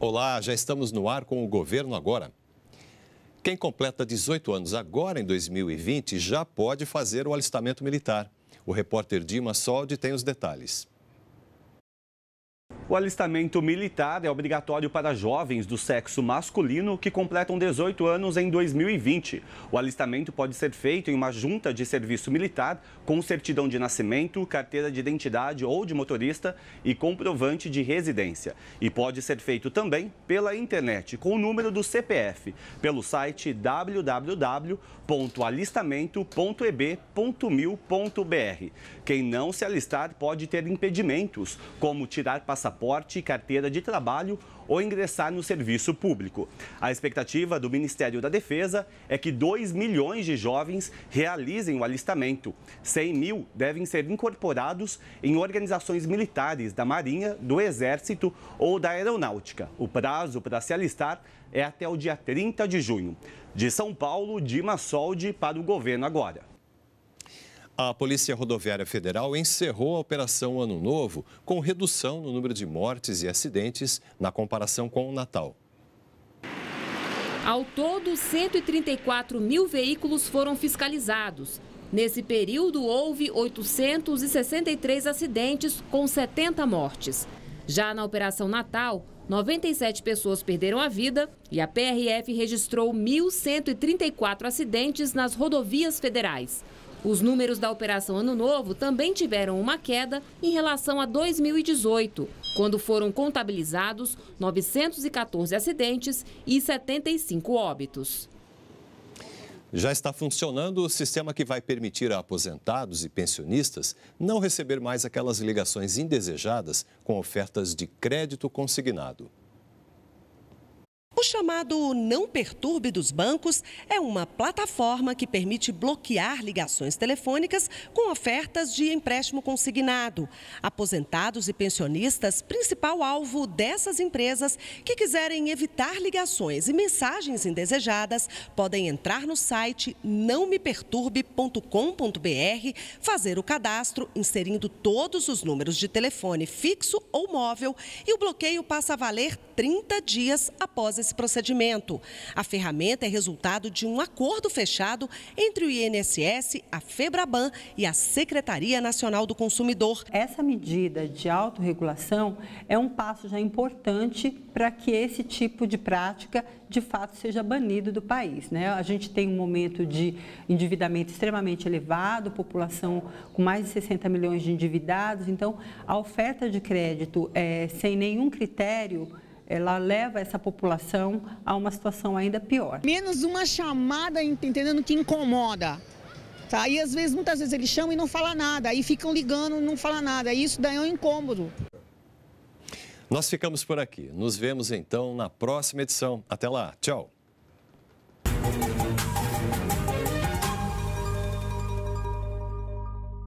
Olá, já estamos no ar com o governo agora. Quem completa 18 anos agora, em 2020, já pode fazer o alistamento militar. O repórter Dima Soldi tem os detalhes. O alistamento militar é obrigatório para jovens do sexo masculino que completam 18 anos em 2020. O alistamento pode ser feito em uma junta de serviço militar com certidão de nascimento, carteira de identidade ou de motorista e comprovante de residência. E pode ser feito também pela internet com o número do CPF, pelo site www.alistamento.eb.mil.br. Quem não se alistar pode ter impedimentos, como tirar passaporte passaporte e carteira de trabalho ou ingressar no serviço público. A expectativa do Ministério da Defesa é que 2 milhões de jovens realizem o alistamento. 100 mil devem ser incorporados em organizações militares da Marinha, do Exército ou da Aeronáutica. O prazo para se alistar é até o dia 30 de junho. De São Paulo, Dima Soldi para o governo agora. A Polícia Rodoviária Federal encerrou a Operação Ano Novo com redução no número de mortes e acidentes na comparação com o Natal. Ao todo, 134 mil veículos foram fiscalizados. Nesse período, houve 863 acidentes, com 70 mortes. Já na Operação Natal, 97 pessoas perderam a vida e a PRF registrou 1.134 acidentes nas rodovias federais. Os números da Operação Ano Novo também tiveram uma queda em relação a 2018, quando foram contabilizados 914 acidentes e 75 óbitos. Já está funcionando o sistema que vai permitir a aposentados e pensionistas não receber mais aquelas ligações indesejadas com ofertas de crédito consignado. O chamado Não Perturbe dos Bancos é uma plataforma que permite bloquear ligações telefônicas com ofertas de empréstimo consignado. Aposentados e pensionistas, principal alvo dessas empresas que quiserem evitar ligações e mensagens indesejadas, podem entrar no site nãomeperturbe.com.br, fazer o cadastro, inserindo todos os números de telefone fixo ou móvel, e o bloqueio passa a valer 30 dias após esse esse procedimento. A ferramenta é resultado de um acordo fechado entre o INSS, a FEBRABAN e a Secretaria Nacional do Consumidor. Essa medida de autorregulação é um passo já importante para que esse tipo de prática de fato seja banido do país. Né? A gente tem um momento de endividamento extremamente elevado, população com mais de 60 milhões de endividados, então a oferta de crédito é, sem nenhum critério ela leva essa população a uma situação ainda pior. Menos uma chamada, entendendo que incomoda. Tá? E às vezes, muitas vezes eles chamam e não fala nada, aí ficam ligando e não fala nada. E isso daí é um incômodo. Nós ficamos por aqui. Nos vemos então na próxima edição. Até lá. Tchau.